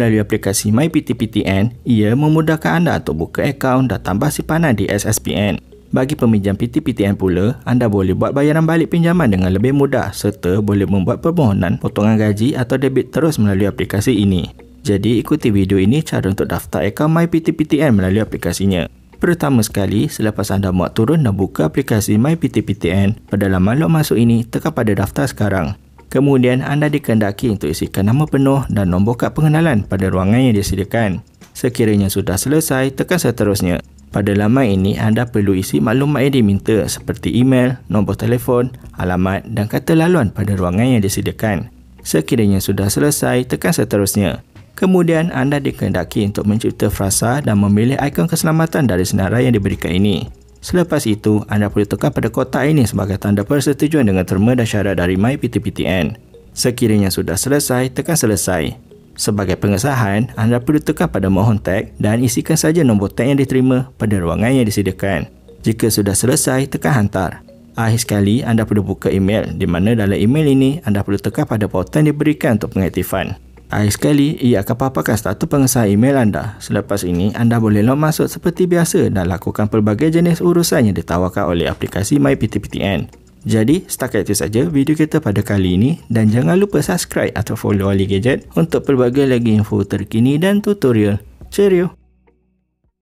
Melalui aplikasi MyPTPTN, ia memudahkan anda untuk buka akaun dan tambah simpanan di SSPN. Bagi peminjam PTPTN pula, anda boleh buat bayaran balik pinjaman dengan lebih mudah serta boleh membuat permohonan potongan gaji atau debit terus melalui aplikasi ini. Jadi ikuti video ini cara untuk daftar akaun MyPTPTN melalui aplikasinya. Pertama sekali, selepas anda muat turun dan buka aplikasi MyPTPTN, pada laman log masuk ini, tekan pada daftar sekarang. Kemudian anda dikendaki untuk isikan nama penuh dan nombor kad pengenalan pada ruangan yang disediakan. Sekiranya sudah selesai, tekan seterusnya. Pada laman ini, anda perlu isi maklumat yang diminta seperti email, nombor telefon, alamat dan kata laluan pada ruangan yang disediakan. Sekiranya sudah selesai, tekan seterusnya. Kemudian, anda dikendaki untuk mencipta frasa dan memilih ikon keselamatan dari senarai yang diberikan ini. Selepas itu, anda perlu tekan pada kotak ini sebagai tanda persetujuan dengan terma dan syarat dari MyPTPTN. Sekiranya sudah selesai, tekan selesai. Sebagai pengesahan, anda perlu tekan pada mohon tag dan isikan saja nombor tag yang diterima pada ruangan yang disediakan. Jika sudah selesai, tekan hantar. Akhir sekali, anda perlu buka email di mana dalam email ini anda perlu tekan pada pautan diberikan untuk pengaktifan. Akhir sekali, ia akan paparkan status pengesahan email anda. Selepas ini, anda boleh log masuk seperti biasa dan lakukan pelbagai jenis urusan yang ditawarkan oleh aplikasi MyPTPTN. Jadi, setakat itu saja video kita pada kali ini dan jangan lupa subscribe atau follow Ali Gadget untuk pelbagai lagi info terkini dan tutorial. Cheerio!